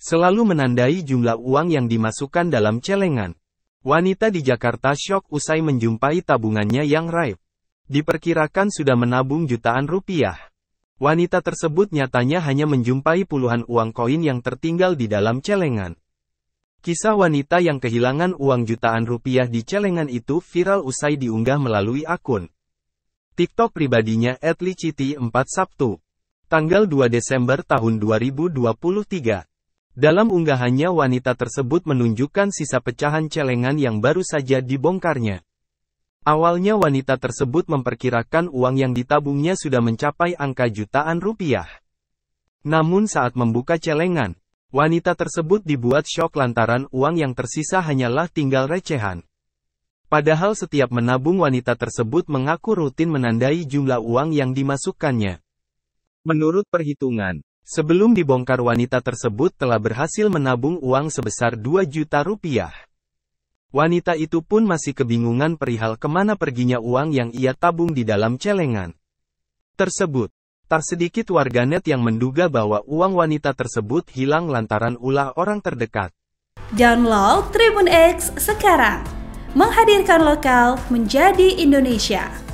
Selalu menandai jumlah uang yang dimasukkan dalam celengan. Wanita di Jakarta shock usai menjumpai tabungannya yang raib. Diperkirakan sudah menabung jutaan rupiah. Wanita tersebut nyatanya hanya menjumpai puluhan uang koin yang tertinggal di dalam celengan. Kisah wanita yang kehilangan uang jutaan rupiah di celengan itu viral usai diunggah melalui akun TikTok pribadinya @liciti4 Sabtu, tanggal 2 Desember tahun 2023. Dalam unggahannya wanita tersebut menunjukkan sisa pecahan celengan yang baru saja dibongkarnya. Awalnya wanita tersebut memperkirakan uang yang ditabungnya sudah mencapai angka jutaan rupiah. Namun saat membuka celengan, wanita tersebut dibuat shock lantaran uang yang tersisa hanyalah tinggal recehan. Padahal setiap menabung wanita tersebut mengaku rutin menandai jumlah uang yang dimasukkannya. Menurut perhitungan, Sebelum dibongkar wanita tersebut telah berhasil menabung uang sebesar 2 juta rupiah. Wanita itu pun masih kebingungan perihal kemana perginya uang yang ia tabung di dalam celengan tersebut. Tak sedikit warganet yang menduga bahwa uang wanita tersebut hilang lantaran ulah orang terdekat. Download Tribun X sekarang, menghadirkan lokal menjadi Indonesia.